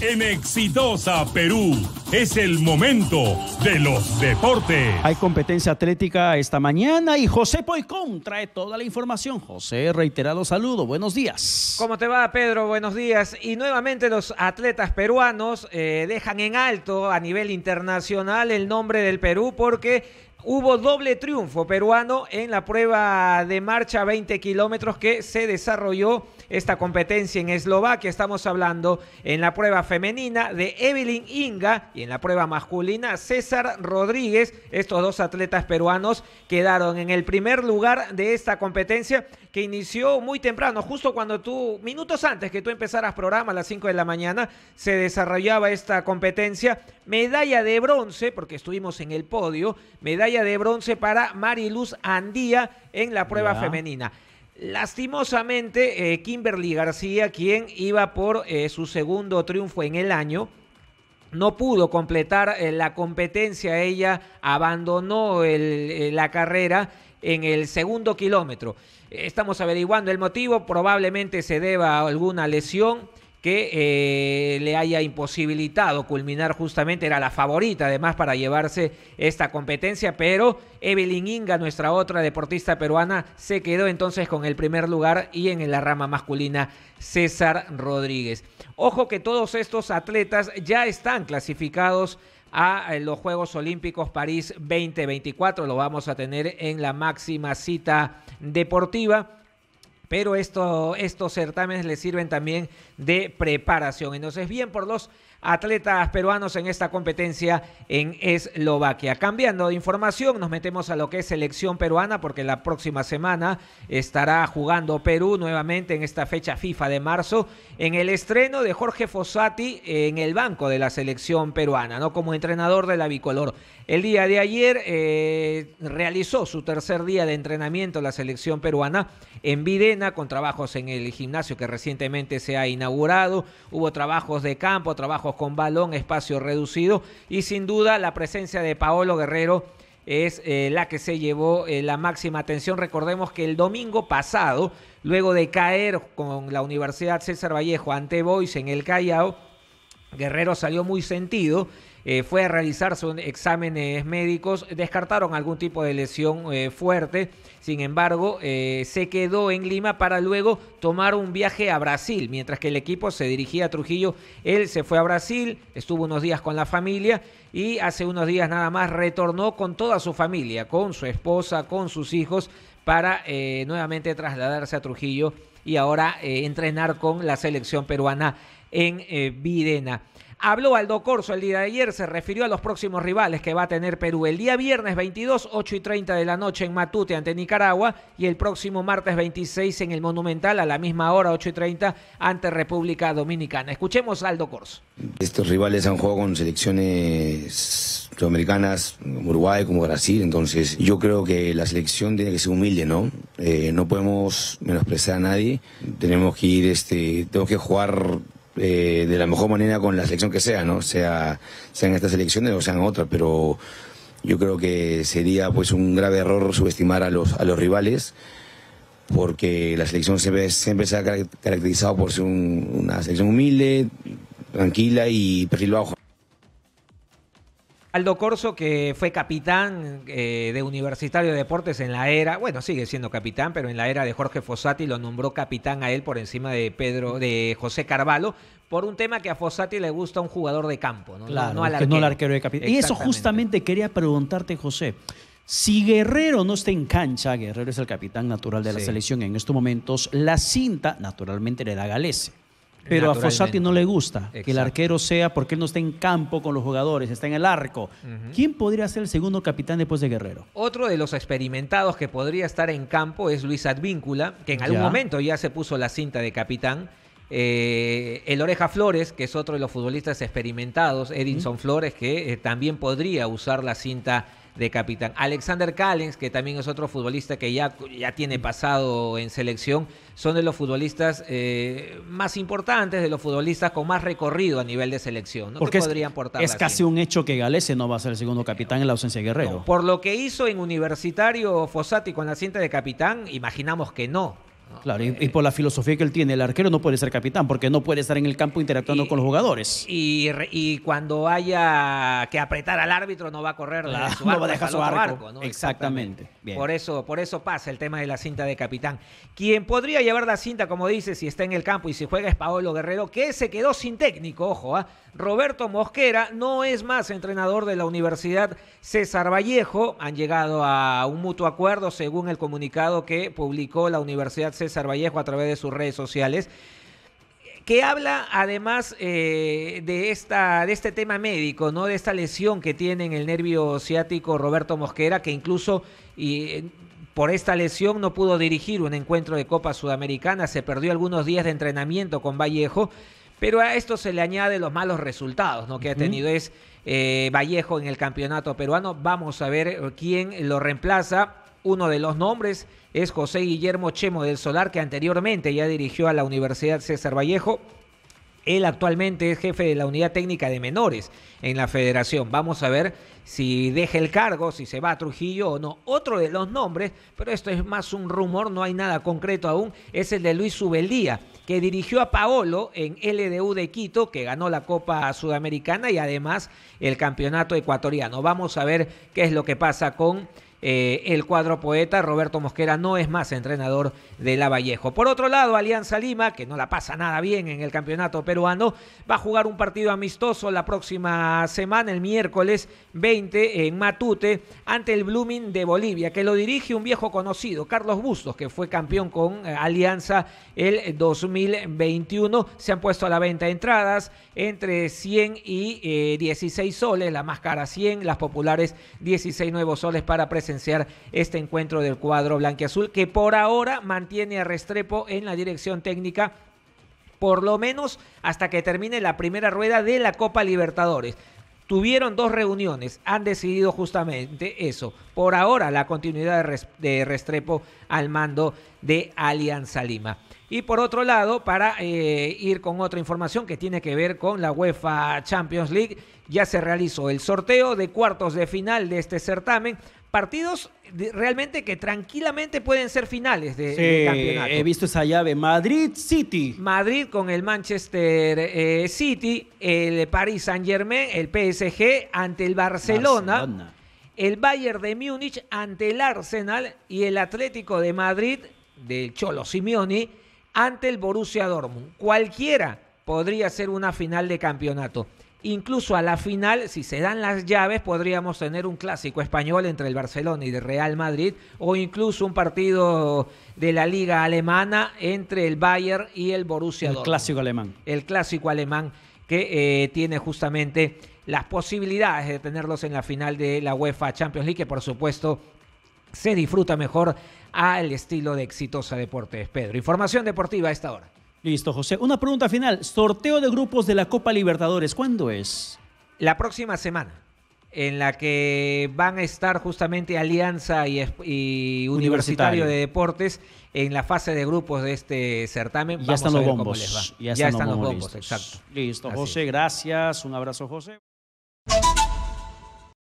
en Exitosa Perú. Es el momento de los deportes. Hay competencia atlética esta mañana y José Poicón trae toda la información. José, reiterado saludo, buenos días. ¿Cómo te va, Pedro? Buenos días. Y nuevamente los atletas peruanos eh, dejan en alto a nivel internacional el nombre del Perú porque Hubo doble triunfo peruano en la prueba de marcha 20 kilómetros que se desarrolló esta competencia en Eslovaquia. Estamos hablando en la prueba femenina de Evelyn Inga y en la prueba masculina César Rodríguez. Estos dos atletas peruanos quedaron en el primer lugar de esta competencia que inició muy temprano, justo cuando tú, minutos antes que tú empezaras programa a las 5 de la mañana, se desarrollaba esta competencia. Medalla de bronce, porque estuvimos en el podio, medalla de bronce para Mariluz Andía en la prueba femenina. Lastimosamente, eh, Kimberly García, quien iba por eh, su segundo triunfo en el año, no pudo completar eh, la competencia. Ella abandonó la carrera en el segundo kilómetro. Estamos averiguando el motivo, probablemente se deba a alguna lesión que eh, le haya imposibilitado culminar justamente, era la favorita además para llevarse esta competencia, pero Evelyn Inga, nuestra otra deportista peruana, se quedó entonces con el primer lugar y en la rama masculina César Rodríguez. Ojo que todos estos atletas ya están clasificados a eh, los Juegos Olímpicos París 2024, lo vamos a tener en la máxima cita deportiva pero estos certámenes les sirven también de preparación. Entonces, bien por los atletas peruanos en esta competencia en Eslovaquia. Cambiando de información, nos metemos a lo que es selección peruana porque la próxima semana estará jugando Perú nuevamente en esta fecha FIFA de marzo en el estreno de Jorge Fossati en el banco de la selección peruana, ¿no? Como entrenador de la bicolor. El día de ayer eh, realizó su tercer día de entrenamiento la selección peruana en Videna con trabajos en el gimnasio que recientemente se ha inaugurado, hubo trabajos de campo, trabajos con balón, espacio reducido y sin duda la presencia de Paolo Guerrero es eh, la que se llevó eh, la máxima atención. Recordemos que el domingo pasado, luego de caer con la Universidad César Vallejo ante Boys en el Callao, Guerrero salió muy sentido eh, fue a realizarse exámenes médicos, descartaron algún tipo de lesión eh, fuerte, sin embargo, eh, se quedó en Lima para luego tomar un viaje a Brasil, mientras que el equipo se dirigía a Trujillo, él se fue a Brasil, estuvo unos días con la familia y hace unos días nada más retornó con toda su familia, con su esposa, con sus hijos, para nuevamente trasladarse a Trujillo y ahora entrenar con la selección peruana en Videna. Habló Aldo Corso el día de ayer, se refirió a los próximos rivales que va a tener Perú el día viernes 22, 8 y 30 de la noche en Matute ante Nicaragua y el próximo martes 26 en el Monumental a la misma hora, 8 y 30, ante República Dominicana. Escuchemos a Aldo Corso. Estos rivales han jugado con selecciones sudamericanas, como Uruguay, como Brasil, entonces yo creo que la selección tiene que ser humilde, ¿no? Eh, no podemos menospreciar a nadie, tenemos que ir, este, tenemos que jugar eh, de la mejor manera con la selección que sea, ¿no? Sea, sean estas selecciones o sean otras, pero yo creo que sería pues un grave error subestimar a los, a los rivales porque la selección siempre, siempre se ha caracterizado por ser una selección humilde, tranquila y perfil bajo. Aldo Corso, que fue capitán eh, de Universitario de Deportes en la era, bueno, sigue siendo capitán, pero en la era de Jorge Fossati lo nombró capitán a él por encima de Pedro, de José Carvalho, por un tema que a Fossati le gusta un jugador de campo, ¿no? al arquero. de capitán. Y eso justamente quería preguntarte, José. Si Guerrero no está en cancha, Guerrero es el capitán natural de la selección en estos momentos, la cinta naturalmente le da Galese. Pero a Fossati no le gusta que el arquero sea porque no está en campo con los jugadores, está en el arco. ¿Quién podría ser el segundo capitán después de Guerrero? Otro de los experimentados que podría estar en campo es Luis Advíncula, que en algún momento ya se puso la cinta de capitán. Eh, el Oreja Flores, que es otro de los futbolistas experimentados, Edinson Flores, que eh, también podría usar la cinta de capitán. Alexander Callens, que también es otro futbolista que ya, ya tiene pasado en selección, son de los futbolistas eh, más importantes, de los futbolistas con más recorrido a nivel de selección. Porque es casi un hecho que Galese no va a ser el segundo capitán en la ausencia de Guerrero. por lo que hizo en Universitario Fossati con la cinta de capitán, imaginamos que no Ah, claro, y, por la filosofía que él tiene, el arquero no puede ser capitán porque no puede estar en el campo interactuando con los jugadores. Y, cuando haya que apretar al árbitro no va a correr la, no va a dejar su Barco, Exactamente. Por eso, por eso pasa el tema de la cinta de capitán. Quien podría llevar la cinta, como dice, si está en el campo y si juega es Paolo Guerrero, que se quedó sin técnico, ojo, ¿ah? Roberto Mosquera no es más entrenador de la Universidad César Vallejo. Han llegado a un mutuo acuerdo según el comunicado que publicó la Universidad César Vallejo a través de sus redes sociales que habla además eh, de, esta, de este tema médico, ¿no? de esta lesión que tiene en el nervio ciático Roberto Mosquera, que incluso y, eh, por esta lesión no pudo dirigir un encuentro de Copa Sudamericana, se perdió algunos días de entrenamiento con Vallejo, pero a esto se le añade los malos resultados ¿no? que ha tenido es eh, Vallejo en el campeonato peruano. Vamos a ver quién lo reemplaza, uno de los nombres es José Guillermo Chemo del Solar, que anteriormente ya dirigió a la Universidad César Vallejo. Él actualmente es jefe de la unidad técnica de menores en la federación. Vamos a ver si deja el cargo, si se va a Trujillo o no. Otro de los nombres, pero esto es más un rumor, no hay nada concreto aún, es el de Luis Subeldía, que dirigió a Paolo en LDU de Quito, que ganó la Copa Sudamericana y además el Campeonato Ecuatoriano. Vamos a ver qué es lo que pasa con eh, el cuadro poeta. Roberto Mosquera no es más entrenador de Lavallejo. Por otro lado, Alianza Lima, que no la pasa nada bien en el campeonato peruano, va a jugar un partido amistoso la próxima semana, el miércoles 20, en Matute, ante el Blooming de Bolivia, que lo dirige un viejo conocido, Carlos Bustos, que fue campeón con eh, Alianza el 2021. Se han puesto a la venta entradas entre 100 y 16 eh, soles, la más cara 100, las populares 16 nuevos soles para presentar este encuentro del cuadro blanquiazul, que por ahora mantiene a Restrepo en la dirección técnica por lo menos hasta que termine la primera rueda de la Copa Libertadores. Tuvieron dos reuniones, han decidido justamente eso. Por ahora, la continuidad de Restrepo al mando de Alianza Lima. Y por otro lado, para eh, ir con otra información que tiene que ver con la UEFA Champions League, ya se realizó el sorteo de cuartos de final de este certamen. Partidos realmente que tranquilamente pueden ser finales de, He visto esa llave. Madrid City. Madrid con el Manchester eh, City, el Paris Saint Germain, el PSG ante el Barcelona. El Bayern de Múnich ante el Arsenal y el Atlético de Madrid del Cholo Simeone ante el Borussia Dortmund. Cualquiera podría ser una final de campeonato. Incluso a la final, si se dan las llaves, podríamos tener un clásico español entre el Barcelona y el Real Madrid, o incluso un partido de la liga alemana entre el Bayern y el Borussia el Dortmund. El clásico alemán. El clásico alemán que eh, tiene justamente las posibilidades de tenerlos en la final de la UEFA Champions League, que por supuesto se disfruta mejor al estilo de Exitosa Deportes. Pedro, información deportiva a esta hora. Listo, José. Una pregunta final. Sorteo de grupos de la Copa Libertadores, ¿cuándo es? La próxima semana, en la que van a estar justamente Alianza y, Universitario. de Deportes en la fase de grupos de este certamen. Ya están los bombos. Ya, están, los bombos, exacto. Listo, José. Gracias. Un abrazo, José.